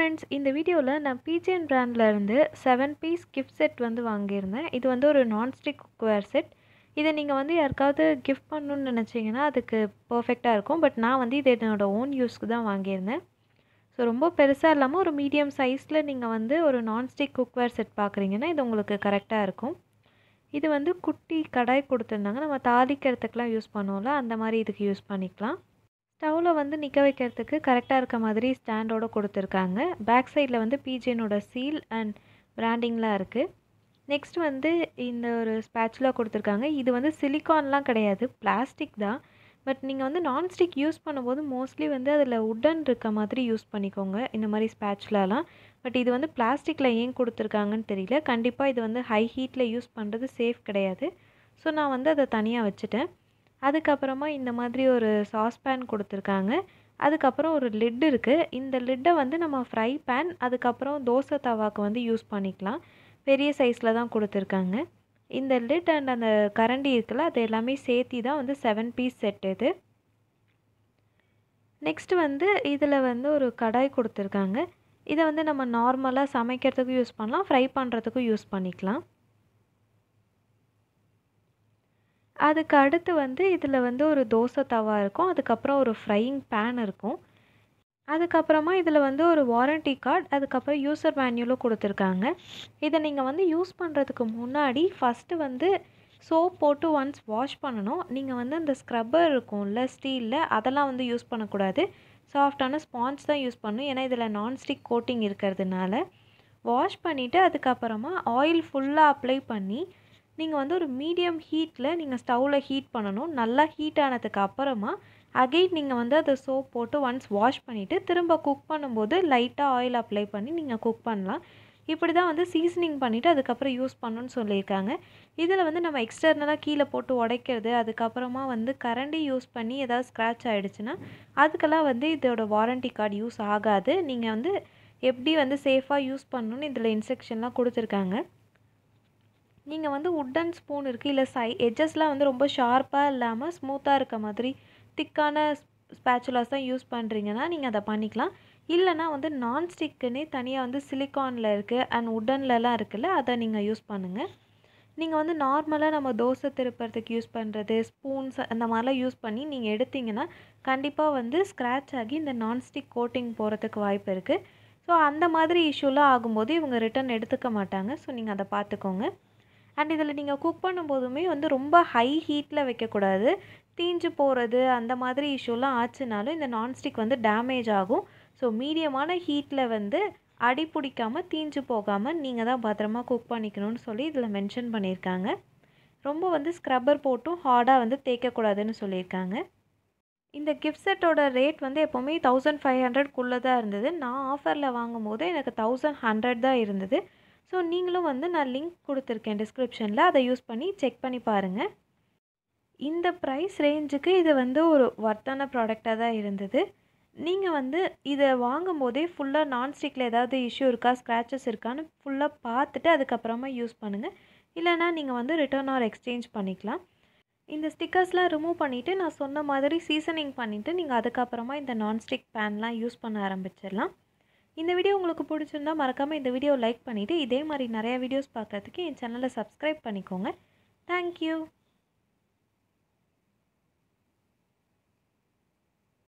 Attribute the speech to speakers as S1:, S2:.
S1: friends இந்த வீடியோவில் நான் பிஜிஎன் பிராண்ட்லேருந்து செவன் பீஸ் கிஃப்ட் செட் வந்து வாங்கியிருந்தேன் இது வந்து ஒரு நான்ஸ்டிக் குக்வேர் செட் இதை நீங்கள் வந்து யாருக்காவது கிஃப்ட் பண்ணணுன்னு நினச்சிங்கன்னா அதுக்கு பர்ஃபெக்டாக இருக்கும் பட் நான் வந்து இது என்னோடய ஓன் யூஸ்க்கு தான் வாங்கியிருந்தேன் ஸோ ரொம்ப பெருசாக இல்லாமல் ஒரு மீடியம் சைஸில் நீங்கள் வந்து ஒரு நான்ஸ்டிக் குக்வேர் செட் பார்க்குறீங்கன்னா இது உங்களுக்கு கரெக்டாக இருக்கும் இது வந்து குட்டி கடாய் கொடுத்துருந்தாங்க நம்ம தாளிக்கிறதுக்கெலாம் யூஸ் பண்ணுவோம்ல அந்த மாதிரி இதுக்கு யூஸ் பண்ணிக்கலாம் ஸ்டவ்வில் வந்து நிற்க வைக்கிறதுக்கு கரெக்டாக இருக்க மாதிரி ஸ்டாண்டோடு கொடுத்துருக்காங்க பேக் சைடில் வந்து பிஜேனோட சீல் அண்ட் பிராண்டிங்லாம் இருக்குது நெக்ஸ்ட் வந்து இந்த ஒரு ஸ்பேச்சுலா கொடுத்துருக்காங்க இது வந்து சிலிக்கான்லாம் கிடையாது பிளாஸ்டிக் தான் பட் நீங்கள் வந்து நான்ஸ்டிக் யூஸ் பண்ணும்போது மோஸ்ட்லி வந்து அதில் உட்டன் இருக்க மாதிரி யூஸ் பண்ணிக்கோங்க இந்த மாதிரி ஸ்பேச்சுலாலாம் பட் இது வந்து பிளாஸ்டிக்கில் ஏன் கொடுத்துருக்காங்கன்னு தெரியல கண்டிப்பாக இது வந்து ஹை ஹீட்டில் யூஸ் பண்ணுறது சேஃப் கிடையாது ஸோ நான் வந்து அதை தனியாக வச்சுட்டேன் அதுக்கப்புறமா இந்த மாதிரி ஒரு சாஸ்பேன் கொடுத்துருக்காங்க அதுக்கப்புறம் ஒரு லிட் இருக்குது இந்த லிட்டை வந்து நம்ம ஃப்ரை பேன் அதுக்கப்புறம் தோசை தவாக்கு வந்து யூஸ் பண்ணிக்கலாம் பெரிய சைஸில் தான் கொடுத்துருக்காங்க இந்த லிட் அண்ட் அந்த கரண்டி இருக்குல்ல அது எல்லாமே சேர்த்தி தான் வந்து செவன் பீஸ் செட் இது நெக்ஸ்ட் வந்து இதில் வந்து ஒரு கடாய் கொடுத்துருக்காங்க இதை வந்து நம்ம நார்மலாக சமைக்கிறதுக்கும் யூஸ் பண்ணலாம் ஃப்ரை பண்ணுறதுக்கும் யூஸ் பண்ணிக்கலாம் அதுக்கு அடுத்து வந்து இதில் வந்து ஒரு தோசை தவா இருக்கும் அதுக்கப்புறம் ஒரு ஃப்ரையிங் பேன் இருக்கும் அதுக்கப்புறமா இதில் வந்து ஒரு வாரண்டி கார்டு அதுக்கப்புறம் யூசர் மேன்யூலும் கொடுத்துருக்காங்க இதை நீங்கள் வந்து யூஸ் பண்ணுறதுக்கு முன்னாடி ஃபஸ்ட்டு வந்து சோப் போட்டு ஒன்ஸ் வாஷ் பண்ணணும் நீங்கள் வந்து அந்த ஸ்க்ரப்பர் இருக்கும்ல ஸ்டீலில் அதெல்லாம் வந்து யூஸ் பண்ணக்கூடாது சாஃப்டான ஸ்பான்ஸ் தான் யூஸ் பண்ணணும் ஏன்னா இதில் நான்ஸ்டிக் கோட்டிங் இருக்கிறதுனால வாஷ் பண்ணிவிட்டு அதுக்கப்புறமா ஆயில் ஃபுல்லாக அப்ளை பண்ணி நீங்கள் வந்து ஒரு மீடியம் ஹீட்டில் நீங்கள் ஸ்டவ்வில் ஹீட் பண்ணணும் நல்லா ஹீட் ஆனதுக்கு அப்புறமா அகெயின் நீங்கள் வந்து அதை சோப் போட்டு ஒன்ஸ் வாஷ் பண்ணிவிட்டு திரும்ப குக் பண்ணும்போது லைட்டாக ஆயில் அப்ளை பண்ணி நீங்கள் குக் பண்ணலாம் இப்படி தான் வந்து சீசனிங் பண்ணிவிட்டு அதுக்கப்புறம் யூஸ் பண்ணணும்னு சொல்லியிருக்காங்க இதில் வந்து நம்ம எக்ஸ்டர்னலாக கீழே போட்டு உடைக்கிறது அதுக்கப்புறமா வந்து கரண்டி யூஸ் பண்ணி ஏதாவது ஸ்க்ராட்ச் ஆகிடுச்சுன்னா அதுக்கெல்லாம் வந்து இதோட வாரண்ட்டி கார்டு யூஸ் ஆகாது நீங்கள் வந்து எப்படி வந்து சேஃபாக யூஸ் பண்ணணும்னு இதில் இன்ஸ்ட்ரக்ஷன்லாம் கொடுத்துருக்காங்க நீங்கள் வந்து உட்டன் ஸ்பூன் இருக்குது இல்லை சை எட்ஜஸ்லாம் வந்து ரொம்ப ஷார்ப்பாக இல்லாமல் ஸ்மூத்தாக இருக்க மாதிரி திக்கான ஸ்பேச்சுலாஸ் தான் யூஸ் பண்ணுறீங்கன்னா நீங்கள் அதை பண்ணிக்கலாம் இல்லைனா வந்து நான்ஸ்டிக்குன்னே தனியாக வந்து சிலிக்கானில் இருக்குது அண்ட் உட்டன்லலாம் இருக்குல்ல அதை நீங்கள் யூஸ் பண்ணுங்கள் நீங்கள் வந்து நார்மலாக நம்ம தோசை திருப்புறதுக்கு யூஸ் பண்ணுறது ஸ்பூன்ஸ் அந்த மாதிரிலாம் யூஸ் பண்ணி நீங்கள் எடுத்திங்கன்னா கண்டிப்பாக வந்து ஸ்க்ராட்ச் ஆகி இந்த நான்ஸ்டிக் கோட்டிங் போகிறதுக்கு வாய்ப்பு இருக்குது ஸோ அந்த மாதிரி இஷ்யூலாம் ஆகும்போது இவங்க ரிட்டன் எடுத்துக்க மாட்டாங்க ஸோ நீங்கள் அதை பார்த்துக்கோங்க அண்ட் இதில் நீங்கள் குக் பண்ணும்போதுமே வந்து ரொம்ப ஹை ஹீட்டில் வைக்கக்கூடாது தீஞ்சு போகிறது அந்த மாதிரி இஷ்யூலாம் ஆச்சுனாலும் இந்த நான்ஸ்டிக் வந்து டேமேஜ் ஆகும் ஸோ மீடியமான ஹீட்டில் வந்து அடி பிடிக்காமல் தீஞ்சு போகாமல் நீங்கள் தான் பத்திரமா குக் பண்ணிக்கணும்னு சொல்லி இதில் மென்ஷன் பண்ணியிருக்காங்க ரொம்ப வந்து ஸ்க்ரப்பர் போட்டும் ஹார்டாக வந்து தேய்க்கக்கூடாதுன்னு சொல்லியிருக்காங்க இந்த கிஃப்ட் செட்டோட ரேட் வந்து எப்போவுமே தௌசண்ட் ஃபைவ் ஹண்ட்ரட்குள்ளே தான் இருந்தது நான் ஆஃபரில் வாங்கும் போது எனக்கு தௌசண்ட் ஹண்ட்ரட் தான் இருந்தது ஸோ நீங்களும் வந்து நான் லிங்க் கொடுத்துருக்கேன் டிஸ்கிரிப்ஷனில் அதை யூஸ் பண்ணி செக் பண்ணி பாருங்கள் இந்த ப்ரைஸ் ரேஞ்சுக்கு இது வந்து ஒரு ஒர்த்தான ப்ராடக்டாக தான் இருந்தது நீங்கள் வந்து இதை வாங்கும்போதே ஃபுல்லாக நான்ஸ்டிக்கில் ஏதாவது இஷ்யூ இருக்கா ஸ்க்ராச்சஸ் இருக்கான்னு ஃபுல்லாக பார்த்துட்டு அதுக்கப்புறமா யூஸ் பண்ணுங்கள் இல்லைனா நீங்கள் வந்து ரிட்டர்ன் ஆர் எக்ஸ்சேஞ்ச் பண்ணிக்கலாம் இந்த ஸ்டிக்கர்ஸ்லாம் ரிமூவ் பண்ணிவிட்டு நான் சொன்ன மாதிரி சீசனிங் பண்ணிவிட்டு நீங்கள் அதுக்கப்புறமா இந்த நான்ஸ்டிக் பேன்லாம் யூஸ் பண்ண ஆரம்பிச்சிடலாம் இந்த வீடியோ உங்களுக்கு பிடிச்சிருந்தால் மறக்காமல் இந்த வீடியோ லைக் பண்ணிவிட்டு இதே மாதிரி நிறையா வீடியோஸ் பார்க்குறதுக்கு என் சேனலை சப்ஸ்கிரைப் பண்ணிக்கோங்க தேங்க்யூ